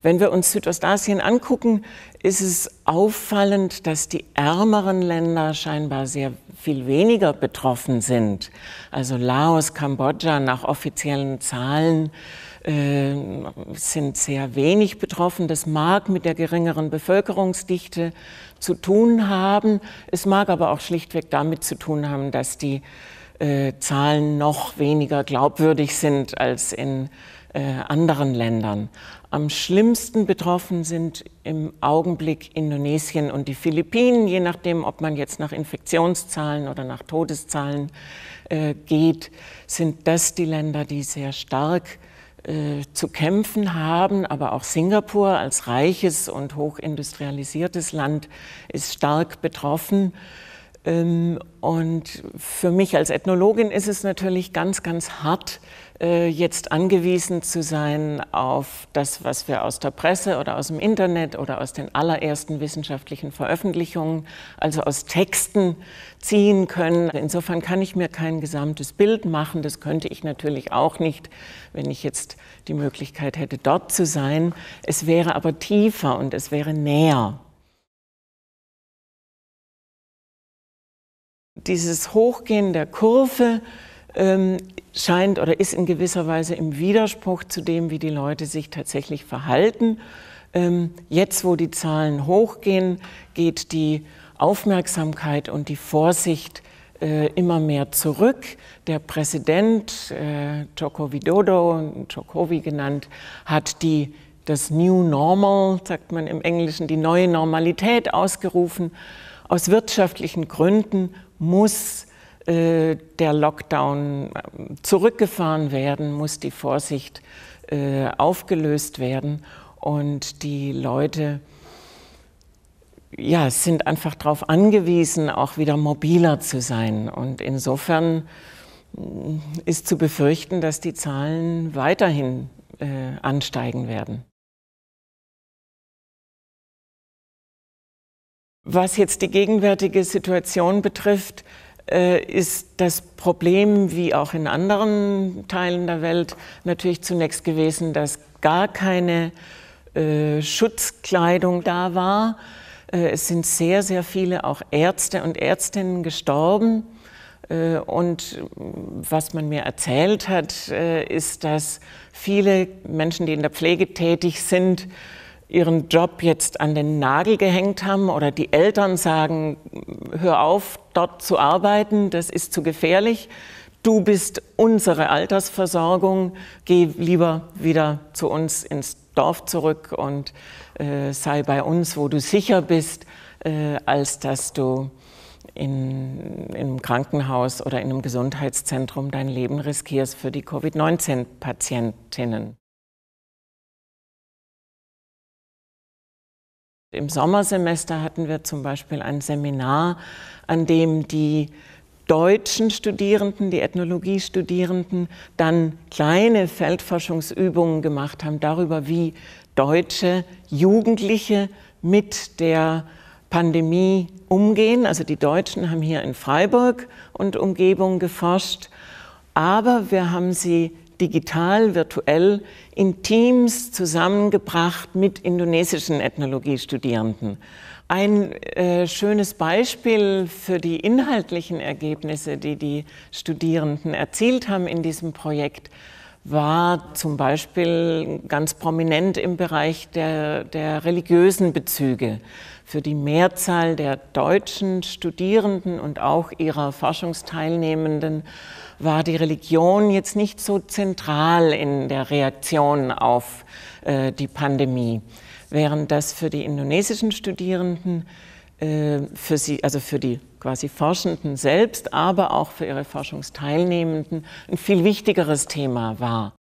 Wenn wir uns Südostasien angucken, ist es auffallend, dass die ärmeren Länder scheinbar sehr viel weniger betroffen sind. Also Laos, Kambodscha nach offiziellen Zahlen äh, sind sehr wenig betroffen. Das mag mit der geringeren Bevölkerungsdichte zu tun haben. Es mag aber auch schlichtweg damit zu tun haben, dass die äh, Zahlen noch weniger glaubwürdig sind als in äh, anderen Ländern. Am schlimmsten betroffen sind im Augenblick Indonesien und die Philippinen, je nachdem, ob man jetzt nach Infektionszahlen oder nach Todeszahlen äh, geht, sind das die Länder, die sehr stark äh, zu kämpfen haben, aber auch Singapur als reiches und hochindustrialisiertes Land ist stark betroffen. Ähm, und für mich als Ethnologin ist es natürlich ganz, ganz hart, äh, jetzt angewiesen zu sein auf das, was wir aus der Presse oder aus dem Internet oder aus den allerersten wissenschaftlichen Veröffentlichungen, also aus Texten ziehen können. Insofern kann ich mir kein gesamtes Bild machen. Das könnte ich natürlich auch nicht, wenn ich jetzt die Möglichkeit hätte, dort zu sein. Es wäre aber tiefer und es wäre näher. Dieses Hochgehen der Kurve ähm, scheint oder ist in gewisser Weise im Widerspruch zu dem, wie die Leute sich tatsächlich verhalten. Ähm, jetzt, wo die Zahlen hochgehen, geht die Aufmerksamkeit und die Vorsicht äh, immer mehr zurück. Der Präsident äh, Joko Widodo, Jokowi genannt, hat die das New Normal, sagt man im Englischen, die neue Normalität ausgerufen, aus wirtschaftlichen Gründen muss äh, der Lockdown äh, zurückgefahren werden, muss die Vorsicht äh, aufgelöst werden und die Leute ja, sind einfach darauf angewiesen, auch wieder mobiler zu sein. Und insofern mm, ist zu befürchten, dass die Zahlen weiterhin äh, ansteigen werden. Was jetzt die gegenwärtige Situation betrifft, äh, ist das Problem, wie auch in anderen Teilen der Welt, natürlich zunächst gewesen, dass gar keine äh, Schutzkleidung da war. Äh, es sind sehr, sehr viele auch Ärzte und Ärztinnen gestorben. und was man mir erzählt hat, ist, dass viele Menschen, die in der Pflege tätig sind, ihren Job jetzt an den Nagel gehängt haben oder die Eltern sagen, hör auf, dort zu arbeiten, das ist zu gefährlich. Du bist unsere Altersversorgung, geh lieber wieder zu uns ins Dorf zurück und äh, sei bei uns, wo du sicher bist, äh, als dass du in, im Krankenhaus oder in einem Gesundheitszentrum dein Leben riskierst für die Covid-19-Patientinnen. Im Sommersemester hatten wir zum Beispiel ein Seminar, an dem die deutschen Studierenden, die Ethnologiestudierenden, dann kleine Feldforschungsübungen gemacht haben darüber, wie deutsche Jugendliche mit der Pandemie umgehen. Also die Deutschen haben hier in Freiburg und Umgebung geforscht, aber wir haben sie digital, virtuell in Teams zusammengebracht mit indonesischen Ethnologiestudierenden. Ein äh, schönes Beispiel für die inhaltlichen Ergebnisse, die die Studierenden erzielt haben in diesem Projekt, war zum Beispiel ganz prominent im Bereich der, der religiösen Bezüge. Für die Mehrzahl der deutschen Studierenden und auch ihrer Forschungsteilnehmenden war die Religion jetzt nicht so zentral in der Reaktion auf äh, die Pandemie, während das für die indonesischen Studierenden ähm, für sie, also für die quasi Forschenden selbst, aber auch für ihre Forschungsteilnehmenden ein viel wichtigeres Thema war.